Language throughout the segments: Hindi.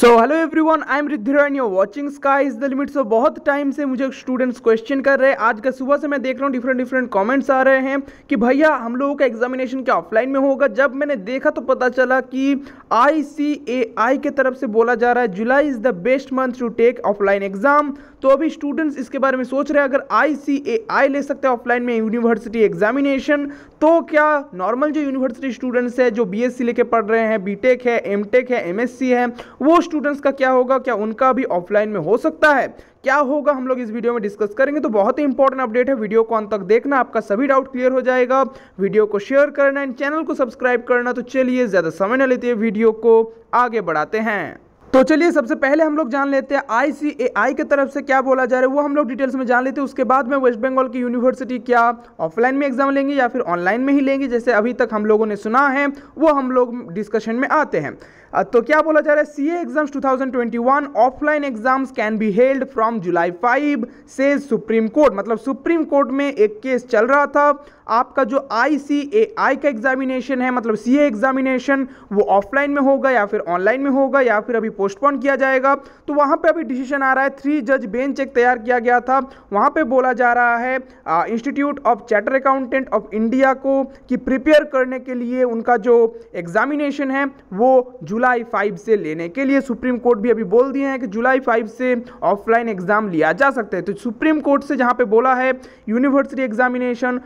so hello every one I am रिद्धिर and your sky is the limit so बहुत टाइम से मुझे स्टूडेंट्स क्वेश्चन कर रहे हैं आज का सुबह से मैं देख रहा हूँ डिफरेंट डिफरेंट कमेंट्स आ रहे हैं कि भैया हम लोगों का एग्जामिनेशन क्या ऑफलाइन में होगा जब मैंने देखा तो पता चला कि आई सी ए आई के तरफ से बोला जा रहा है July is the best month to take offline exam तो अभी स्टूडेंट्स इसके बारे में सोच रहे हैं अगर आई ले सकते हैं ऑफलाइन में यूनिवर्सिटी एग्जामिनेशन तो क्या नॉर्मल जो यूनिवर्सिटी स्टूडेंट्स है जो बी एस लेके पढ़ रहे हैं बी है एम है एम है वो स्टूडेंट्स का क्या होगा क्या उनका भी ऑफलाइन में हो सकता है क्या होगा हम लोग इस वीडियो में डिस्कस करेंगे तो बहुत ही इंपॉर्टेंट अपडेट है वीडियो को अंत तक देखना आपका सभी डाउट क्लियर हो जाएगा वीडियो को शेयर करना एंड चैनल को सब्सक्राइब करना तो चलिए ज़्यादा समय न लेते वीडियो को आगे बढ़ाते हैं तो चलिए सबसे पहले हम लोग जान लेते हैं आई सी ए आई के तरफ से क्या बोला जा रहा है वो हम लोग डिटेल्स में जान लेते हैं उसके बाद में वेस्ट बंगाल की यूनिवर्सिटी क्या ऑफलाइन में एग्जाम लेंगे या फिर ऑनलाइन में ही लेंगे जैसे अभी तक हम लोगों ने सुना है वो हम लोग डिस्कशन में आते हैं तो क्या बोला जा रहा है C exams 2021 offline exams can be held from July five से सुप्रीम कोर्ट मतलब सुप्रीम कोर्ट में एक केस चल रहा था आपका जो आई सी ए आई का एग्जामिनेशन है मतलब सी एग्जामिनेशन वो ऑफलाइन में होगा या फिर ऑनलाइन में होगा या फिर अभी पोस्टपोन किया जाएगा तो वहाँ पे अभी डिसीजन आ रहा है थ्री जज बेंच एक तैयार किया गया था वहाँ पे बोला जा रहा है institute of charter accountant of India को कि प्रिपेयर करने के लिए उनका जो एग्जामिनेशन है वो जुलाई जुलाई फाइव से लेने के लिए सुप्रीम कोर्ट भी अभी बोल दिए हैं कि जुलाई फाइव से ऑफलाइन एग्जाम लिया जा सकता है तो सुप्रीम कोर्ट से जहाँ पे बोला है यूनिवर्सिटी एग्जामिनेशन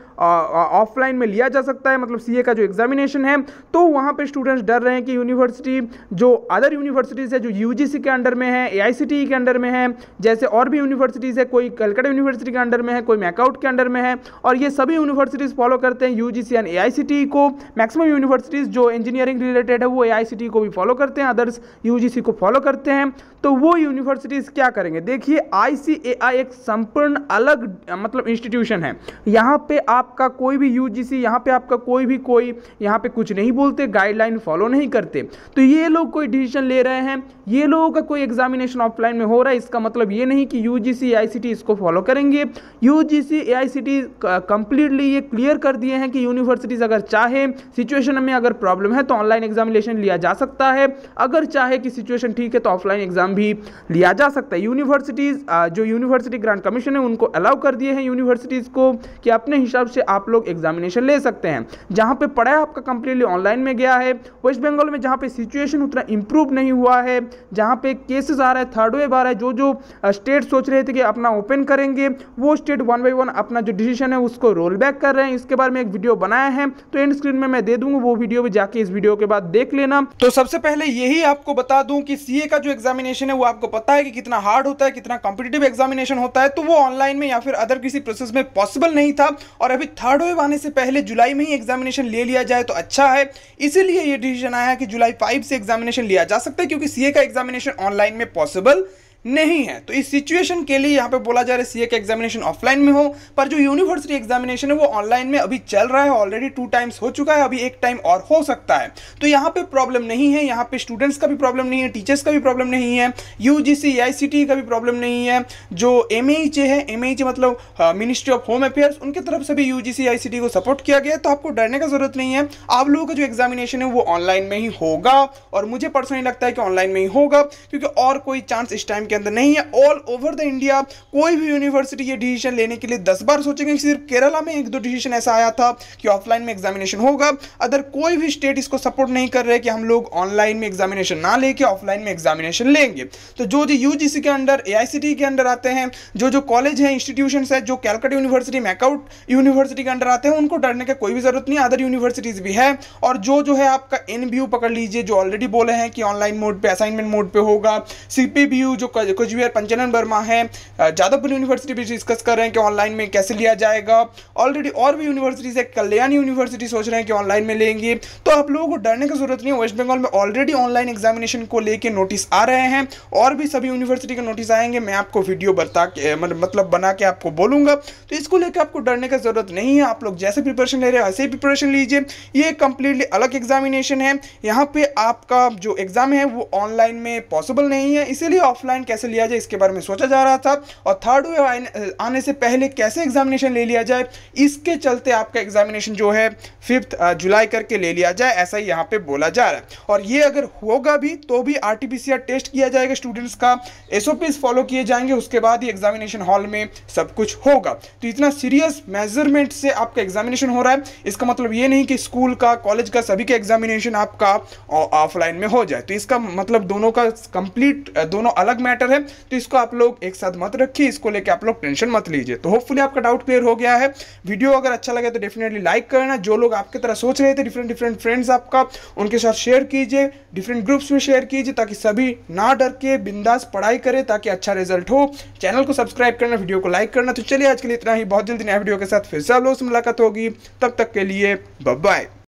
ऑफलाइन में लिया जा सकता है मतलब सी का जो एग्जामिनेशन है तो वहाँ पर स्टूडेंट्स डर रहे हैं कि यूनिवर्सिटी जो अदर यूनिवर्सिटीज़ है जो यू के अंडर में है ए के अंडर में है जैसे और भी यूनिवर्सिटीज़ है कोई कलकत्ता यूनिवर्सिटी के अंडर में है कोई मैकआउट के अंडर में है और ये सभी यूनिवर्सिटीज़ फॉलो करते हैं यू एंड ए को मैक्सिमम यूनिवर्सिटीज़ जो इंजीनियरिंग रिलेटेड है वो ए को भी फॉलो फॉलो करते हैं अदर्स यूजीसी को फॉलो करते हैं तो वो यूनिवर्सिटीज़ क्या करेंगे देखिए आईसीएआई एक संपूर्ण अलग मतलब इंस्टीट्यूशन है यहाँ पे आपका कोई भी यूजीसी यहाँ पे आपका कोई भी कोई यहाँ पे कुछ नहीं बोलते गाइडलाइन फॉलो नहीं करते तो ये लोग कोई डिसीजन ले रहे हैं ये लोगों का कोई एग्जामिनेशन ऑफलाइन में हो रहा है इसका मतलब ये नहीं कि यू जी इसको फॉलो करेंगे यू जी कंप्लीटली ये क्लियर कर दिए हैं कि यूनिवर्सिटीज़ अगर चाहे सिचुएशन में अगर प्रॉब्लम है तो ऑनलाइन एग्जामिनेशन लिया जा सकता है है अगर चाहे कि सिचुएशन ठीक है तो ऑफलाइन एग्ज़ाम भी लिया जा सकता है यूनिवर्सिटीज़ जो यूनिवर्सिटी ग्रांट कमीशन है उनको अलाउ कर दिए हैं यूनिवर्सिटीज़ को कि अपने हिसाब से आप लोग एग्जामिनेशन ले सकते हैं जहाँ पर पढ़ाई आपका कंप्लीटली ऑनलाइन में गया है वेस्ट बंगाल में जहाँ पर सिचुएशन उतना इंप्रूव नहीं हुआ है जहाँ पर केसेज आ रहा है थर्ड वेव आ रहा है जो जो स्टेट सोच रहे थे कि अपना ओपन करेंगे वो स्टेट वन बाई वन अपना जो डिसीजन है उसको रोल बैक कर रहे हैं इसके बारे में एक वीडियो बनाया है तो एंड स्क्रीन में मैं दे दूंगा वो वीडियो भी जाके इस वीडियो के बाद देख लेना तो सबसे पहले यही आपको बता दूं कि सीए का जो एग्जामिनेशन है वो आपको पता है कि कितना हार्ड होता है कितना कॉम्पिटेटिव एग्जामिनेशन होता है तो वो ऑनलाइन में या फिर अदर किसी प्रोसेस में पॉसिबल नहीं था और अभी थर्ड वेव आने से पहले जुलाई में ही एग्जामिनेशन ले लिया जाए तो अच्छा है इसीलिए ये डिसीजन आया कि जुलाई फाइव से एग्जामिनेशन लिया जा सकता है क्योंकि सीए का एग्जामिनेशन ऑनलाइन में पॉसिबल नहीं है तो इस सिचुएशन के लिए यहाँ पे बोला जा रहा है सीए का एग्जामिनेशन ऑफलाइन में हो पर जो यूनिवर्सिटी एग्जामिनेशन है वो ऑनलाइन में अभी चल रहा है ऑलरेडी टू टाइम्स हो चुका है अभी एक टाइम और हो सकता है तो यहाँ पे प्रॉब्लम नहीं है यहाँ पे स्टूडेंट्स का भी प्रॉब्लम नहीं है टीचर्स का भी प्रॉब्लम नहीं है यू जी e का भी प्रॉब्लम नहीं है जो एम है एम मतलब मिनिस्ट्री ऑफ होम अफेयर्स उनके तरफ से भी यू जी e को सपोर्ट किया गया तो आपको डरने का जरूरत नहीं है आप लोगों का जो एग्जामिनेशन है वो ऑनलाइन में ही होगा और मुझे पर्सनली लगता है कि ऑनलाइन में ही होगा क्योंकि और कोई चांस इस टाइम के के अंदर नहीं है ऑल ओवर द इंडिया कोई भी यूनिवर्सिटी ये डिसीजन लेने के लिए दस बार सोचेंगे सिर्फ केरला में एक दो डिसीजन ऐसा आया था कि ऑफलाइन में एग्जामिनेशन होगा अदर कोई भी स्टेट इसको सपोर्ट नहीं कर रहे कि हम लोग ऑनलाइन में एग्जामिनेशन ना लेके ऑफलाइन में एग्जामिनेशन लेंगे तो जो जो यू के अंडर ए के अंडर आते हैं जो जो कॉलेज हैं इंस्टीट्यूशन है जो कैलकट यूनिवर्सिटी मैकआउट यूनिवर्सिटी के अंडर आते हैं उनको डरने का कोई भी जरूरत नहीं अदर यूनिवर्सिटीज भी है और जो जो है आपका एन पकड़ लीजिए जो ऑलरेडी बोले हैं कि ऑनलाइन मोड पे असाइनमेंट मोड पे होगा सीपीबीयू जो कुछ भी पंचानन वर्मा है जादवपुर यूनिवर्सिटी भी डिस्कस कर रहे हैं कि ऑनलाइन में कैसे लिया जाएगा ऑलरेडी और भी यूनिवर्सिटीज़ है कल्याण यूनिवर्सिटी सोच रहे हैं कि ऑनलाइन में लेंगे तो आप लोगों को डरने की जरूरत नहीं है वेस्ट बंगाल में ऑलरेडी ऑनलाइन एग्जामिनेशन को लेकर नोटिस आ रहे हैं और भी सभी यूनिवर्सिटी के नोटिस आएंगे मैं आपको वीडियो बता के मतलब, मतलब बना के आपको बोलूंगा तो इसको लेकर आपको डरने की जरूरत नहीं है आप लोग जैसे प्रिपरेशन ले रहे हैं वैसे ही प्रिपरेशन लीजिए ये कंप्लीटली अलग एग्जामिनेशन है यहाँ पे आपका जो एग्ज़ाम है वो ऑनलाइन में पॉसिबल नहीं है इसीलिए ऑफलाइन कैसे लिया जाए इसके बारे में सोचा जा रहा था और थर्ड वेव आने से पहले कैसे एग्जामिनेशन ले लिया जाए इसके चलते आपका एग्जामिनेशन जो है फिफ्थ जुलाई करके ले लिया जाए ऐसा ही यहाँ पे बोला जा रहा है और ये अगर होगा भी तो भी आर टेस्ट किया जाएगा स्टूडेंट्स का एस फॉलो किए जाएंगे उसके बाद ही एग्जामिनेशन हॉल में सब कुछ होगा तो इतना सीरियस मेजरमेंट से आपका एग्जामिनेशन हो रहा है इसका मतलब ये नहीं कि स्कूल का कॉलेज का सभी का एग्जामिनेशन आपका ऑफलाइन में हो जाए तो इसका मतलब दोनों का कंप्लीट दोनों अलग मैटर मैटर है तो इसको आप लोग एक साथ मत रखिए इसको लेके आप लोग टेंशन मत लीजिए तो होपफुली आपका डाउट क्लियर हो गया है वीडियो अगर अच्छा लगे तो डेफिनेटली लाइक करना जो लोग आपकी तरह सोच रहे थे डिफरेंट डिफरेंट फ्रेंड्स आपका उनके साथ शेयर कीजिए डिफरेंट ग्रुप्स में शेयर कीजिए ताकि सभी ना डर के बिंदास पढ़ाई करें ताकि अच्छा रिजल्ट हो चैनल को सब्सक्राइब करना वीडियो को लाइक करना तो चलिए आज के लिए इतना ही बहुत जल्दी नया वीडियो के साथ फिर से आप लोगों से मुलाकात होगी तब तक के लिए बाय